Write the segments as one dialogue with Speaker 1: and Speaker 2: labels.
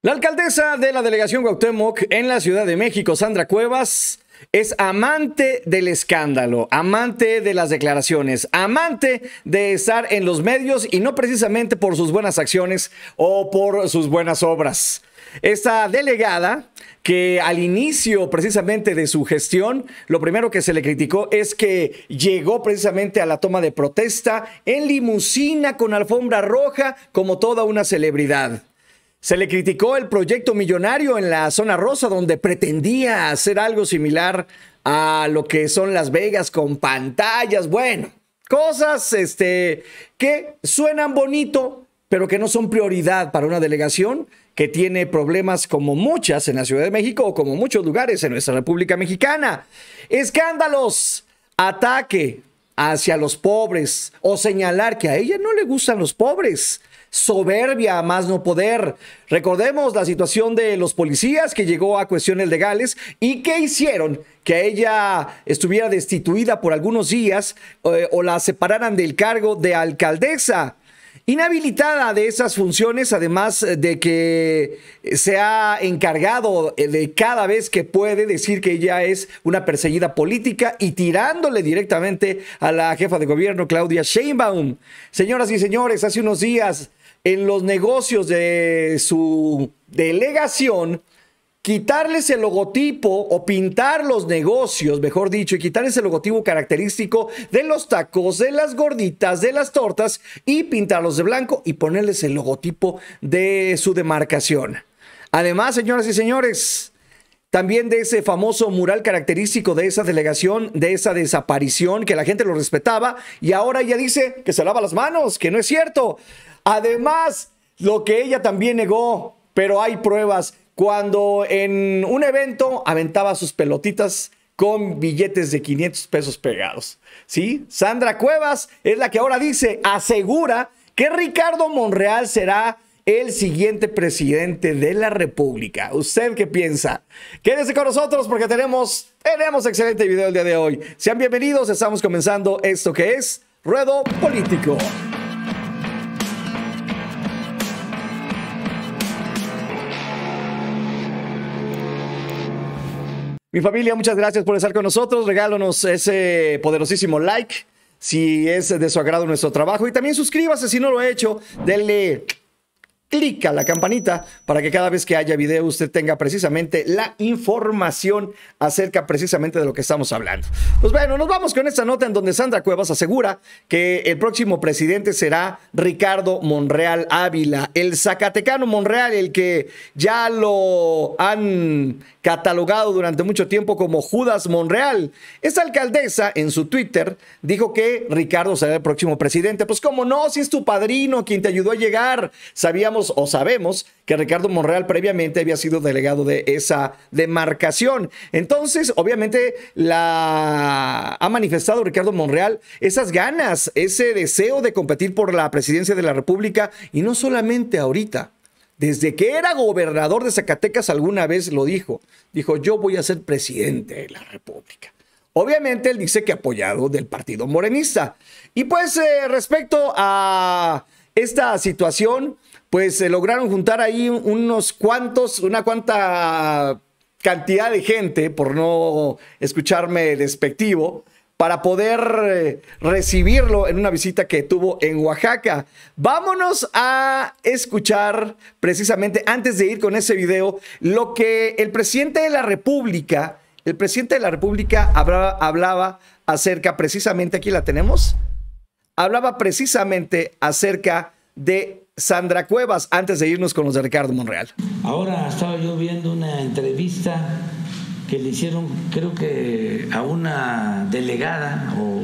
Speaker 1: La alcaldesa de la delegación Cuauhtémoc en la Ciudad de México, Sandra Cuevas, es amante del escándalo, amante de las declaraciones, amante de estar en los medios y no precisamente por sus buenas acciones o por sus buenas obras. Esta delegada, que al inicio precisamente de su gestión, lo primero que se le criticó es que llegó precisamente a la toma de protesta en limusina con alfombra roja como toda una celebridad. Se le criticó el proyecto millonario en la zona rosa, donde pretendía hacer algo similar a lo que son Las Vegas con pantallas. Bueno, cosas este, que suenan bonito, pero que no son prioridad para una delegación que tiene problemas como muchas en la Ciudad de México o como muchos lugares en nuestra República Mexicana. Escándalos, ataque hacia los pobres o señalar que a ella no le gustan los pobres soberbia más no poder. Recordemos la situación de los policías que llegó a cuestiones legales y que hicieron que ella estuviera destituida por algunos días eh, o la separaran del cargo de alcaldesa. Inhabilitada de esas funciones, además de que se ha encargado eh, de cada vez que puede decir que ella es una perseguida política y tirándole directamente a la jefa de gobierno, Claudia Sheinbaum. Señoras y señores, hace unos días en los negocios de su delegación, quitarles el logotipo o pintar los negocios, mejor dicho, y quitarles el logotipo característico de los tacos, de las gorditas, de las tortas y pintarlos de blanco y ponerles el logotipo de su demarcación. Además, señoras y señores, también de ese famoso mural característico de esa delegación, de esa desaparición, que la gente lo respetaba y ahora ella dice que se lava las manos, que no es cierto. Además, lo que ella también negó, pero hay pruebas, cuando en un evento aventaba sus pelotitas con billetes de 500 pesos pegados. ¿Sí? Sandra Cuevas es la que ahora dice, asegura que Ricardo Monreal será el siguiente presidente de la República. ¿Usted qué piensa? Quédese con nosotros porque tenemos, tenemos excelente video el día de hoy. Sean bienvenidos, estamos comenzando esto que es Ruedo Político. Mi familia, muchas gracias por estar con nosotros. Regálanos ese poderosísimo like si es de su agrado nuestro trabajo. Y también suscríbase si no lo ha hecho. Denle clica la campanita para que cada vez que haya video usted tenga precisamente la información acerca precisamente de lo que estamos hablando. Pues bueno, nos vamos con esta nota en donde Sandra Cuevas asegura que el próximo presidente será Ricardo Monreal Ávila, el Zacatecano Monreal, el que ya lo han catalogado durante mucho tiempo como Judas Monreal. Esta alcaldesa en su Twitter dijo que Ricardo será el próximo presidente. Pues cómo no, si es tu padrino quien te ayudó a llegar, sabíamos o sabemos que Ricardo Monreal previamente había sido delegado de esa demarcación. Entonces, obviamente, la ha manifestado Ricardo Monreal esas ganas, ese deseo de competir por la presidencia de la República y no solamente ahorita. Desde que era gobernador de Zacatecas alguna vez lo dijo. Dijo, yo voy a ser presidente de la República. Obviamente él dice que apoyado del partido morenista. Y pues eh, respecto a esta situación, pues se lograron juntar ahí unos cuantos, una cuanta cantidad de gente, por no escucharme despectivo, para poder eh, recibirlo en una visita que tuvo en Oaxaca. Vámonos a escuchar precisamente, antes de ir con ese video, lo que el presidente de la República, el presidente de la República hablaba, hablaba acerca, precisamente, aquí la tenemos, hablaba precisamente acerca de Sandra Cuevas antes de irnos con los de Ricardo Monreal. Ahora estaba yo viendo una entrevista que le hicieron creo que a una delegada o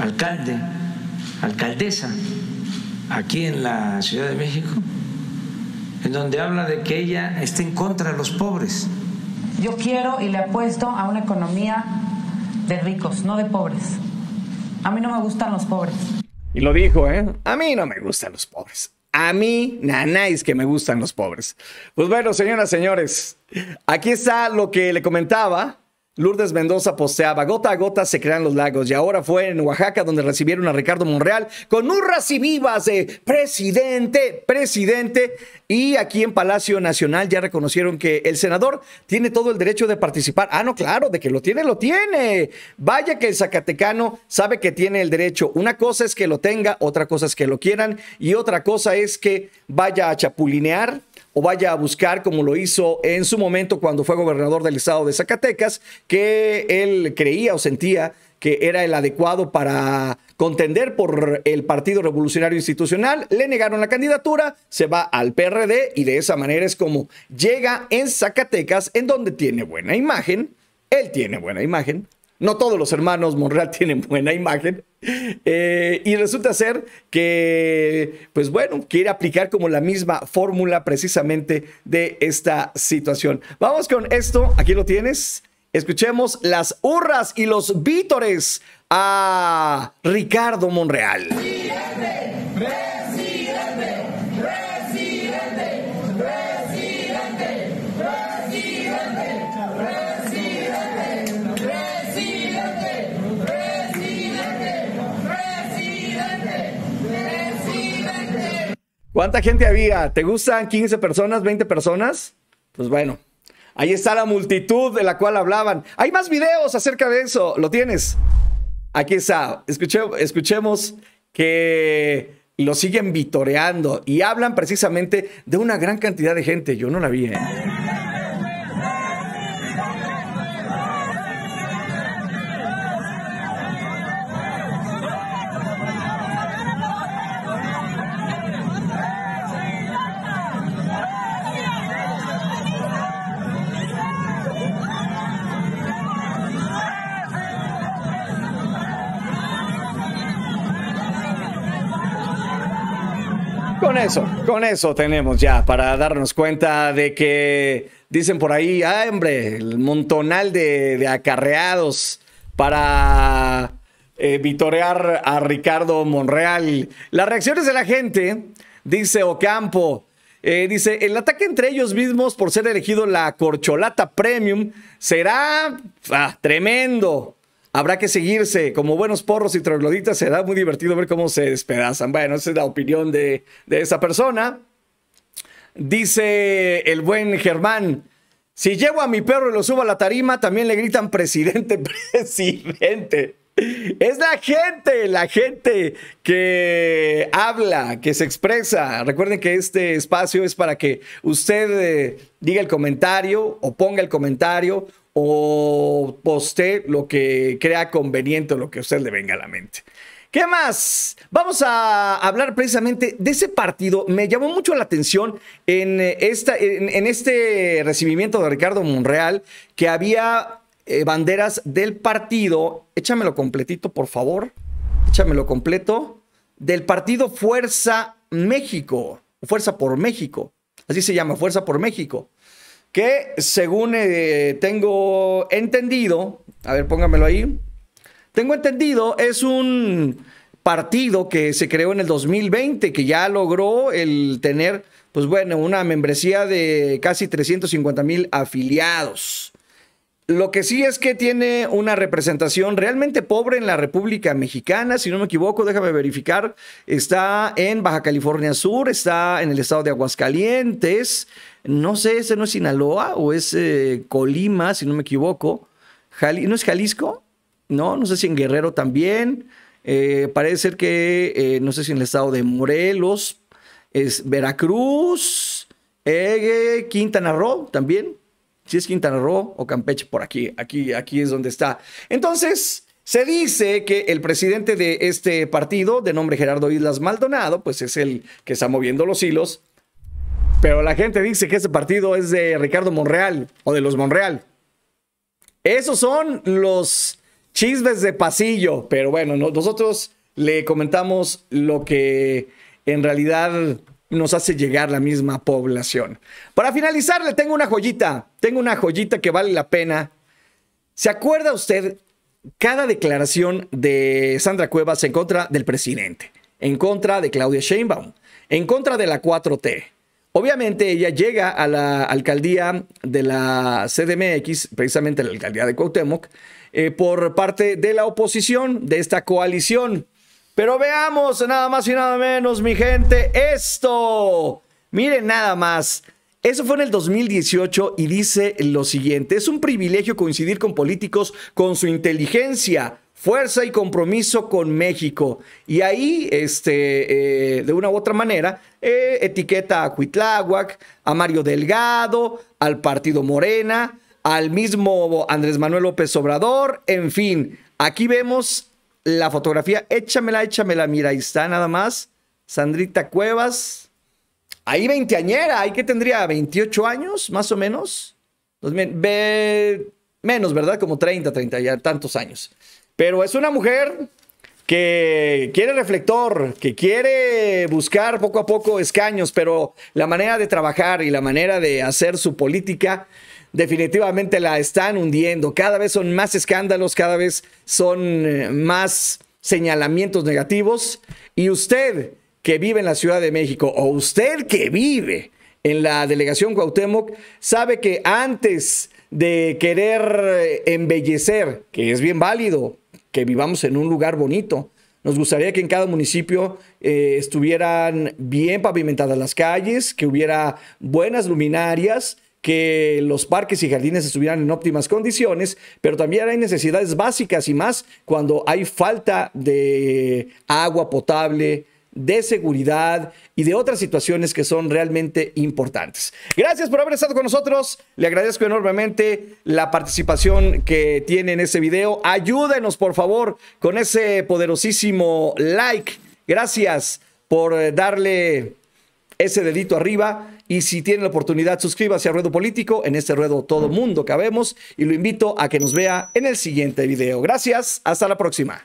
Speaker 1: alcalde, alcaldesa, aquí en la Ciudad de México, en donde habla de que ella está en contra de los pobres. Yo quiero y le apuesto a una economía de ricos, no de pobres. A mí no me gustan los pobres. Y lo dijo, ¿eh? A mí no me gustan los pobres. A mí, nanáis que me gustan los pobres. Pues bueno, señoras, señores, aquí está lo que le comentaba Lourdes Mendoza posteaba, gota a gota se crean los lagos y ahora fue en Oaxaca donde recibieron a Ricardo Monreal con hurras y vivas de presidente, presidente. Y aquí en Palacio Nacional ya reconocieron que el senador tiene todo el derecho de participar. Ah, no, claro, de que lo tiene, lo tiene. Vaya que el Zacatecano sabe que tiene el derecho. Una cosa es que lo tenga, otra cosa es que lo quieran y otra cosa es que vaya a chapulinear o vaya a buscar, como lo hizo en su momento cuando fue gobernador del estado de Zacatecas, que él creía o sentía que era el adecuado para contender por el Partido Revolucionario Institucional, le negaron la candidatura, se va al PRD y de esa manera es como llega en Zacatecas, en donde tiene buena imagen, él tiene buena imagen, no todos los hermanos Monreal tienen buena imagen. Eh, y resulta ser que, pues bueno, quiere aplicar como la misma fórmula precisamente de esta situación. Vamos con esto, aquí lo tienes. Escuchemos las hurras y los vítores a Ricardo Monreal. ¿Cuánta gente había? ¿Te gustan 15 personas, 20 personas? Pues bueno, ahí está la multitud de la cual hablaban. Hay más videos acerca de eso, lo tienes. Aquí está, escuchemos que lo siguen vitoreando y hablan precisamente de una gran cantidad de gente. Yo no la vi. ¿eh? con eso, con eso tenemos ya para darnos cuenta de que dicen por ahí, ah, hombre, el montonal de, acarreados para eh, vitorear a Ricardo Monreal. Las reacciones de la gente, dice Ocampo, eh, dice, el ataque entre ellos mismos por ser elegido la corcholata premium será ah, tremendo. Habrá que seguirse. Como buenos porros y trogloditas, será muy divertido ver cómo se despedazan. Bueno, esa es la opinión de, esa persona. Dice el buen Germán. Si llevo a mi perro y lo subo a la tarima, también le gritan presidente, presidente. Es la gente, la gente que habla, que se expresa. Recuerden que este espacio es para que usted eh, diga el comentario o ponga el comentario o posté lo que crea conveniente o lo que a usted le venga a la mente. ¿Qué más? Vamos a hablar precisamente de ese partido. Me llamó mucho la atención en, esta, en, este recibimiento de Ricardo Monreal que había eh, banderas del partido. Échamelo completito, por favor. Échamelo completo. Del partido Fuerza México. Fuerza por México. Así se llama, Fuerza por México que según eh, tengo entendido, a ver, póngamelo ahí, tengo entendido, es un partido que se creó en el 2020, que ya logró el tener, pues bueno, una membresía de casi 350 mil afiliados. Lo que sí es que tiene una representación realmente pobre en la República Mexicana, si no me equivoco, déjame verificar, está en Baja California Sur, está en el estado de Aguascalientes, no sé, ese no es Sinaloa o es eh, Colima, si no me equivoco, ¿no es Jalisco? No, no sé si en Guerrero también, eh, parece ser que, eh, no sé si en el estado de Morelos, es Veracruz, Quintana Roo también, si es Quintana Roo o Campeche, por aquí, aquí, aquí es donde está. Entonces, se dice que el presidente de este partido, de nombre Gerardo Islas Maldonado, pues es el que está moviendo los hilos, pero la gente dice que ese partido es de Ricardo Monreal o de los Monreal. Esos son los chismes de pasillo, pero bueno, nosotros le comentamos lo que en realidad nos hace llegar la misma población. Para finalizar, le tengo una joyita, tengo una joyita que vale la pena. ¿Se acuerda usted cada declaración de Sandra Cuevas en contra del presidente, en contra de Claudia Sheinbaum, en contra de la 4T? Obviamente ella llega a la alcaldía de la CDMX, precisamente la alcaldía de Cuauhtémoc, eh, por parte de la oposición, de esta coalición. Pero veamos nada más y nada menos, mi gente, esto. Miren nada más. Eso fue en el 2018 y dice lo siguiente, es un privilegio coincidir con políticos con su inteligencia, fuerza y compromiso con México. Y ahí, este, eh, de una u otra manera, eh, etiqueta a Cuitláhuac, a Mario Delgado, al Partido Morena, al mismo Andrés Manuel López Obrador, en fin, aquí vemos la fotografía, échamela, échamela, mira, ahí está nada más. Sandrita Cuevas, ahí veinteañera, ahí que tendría 28 años, más o menos. menos, ¿verdad? Como 30, 30 ya tantos años. Pero es una mujer que quiere reflector, que quiere buscar poco a poco escaños, pero la manera de trabajar y la manera de hacer su política definitivamente la están hundiendo. Cada vez son más escándalos, cada vez son eh, más señalamientos negativos. Y usted que vive en la Ciudad de México o usted que vive en la delegación Cuauhtémoc sabe que antes de querer eh, embellecer, que es bien válido que vivamos en un lugar bonito, nos gustaría que en cada municipio eh, estuvieran bien pavimentadas las calles, que hubiera buenas luminarias, que los parques y jardines estuvieran en óptimas condiciones, pero también hay necesidades básicas y más cuando hay falta de agua potable, de seguridad y de otras situaciones que son realmente importantes. Gracias por haber estado con nosotros. Le agradezco enormemente la participación que tiene en ese video. Ayúdenos, por favor, con ese poderosísimo like. Gracias por eh, darle ese dedito arriba y si tiene la oportunidad, suscríbase a Ruedo Político. En este ruedo todo mundo cabemos. Y lo invito a que nos vea en el siguiente video. Gracias. Hasta la próxima.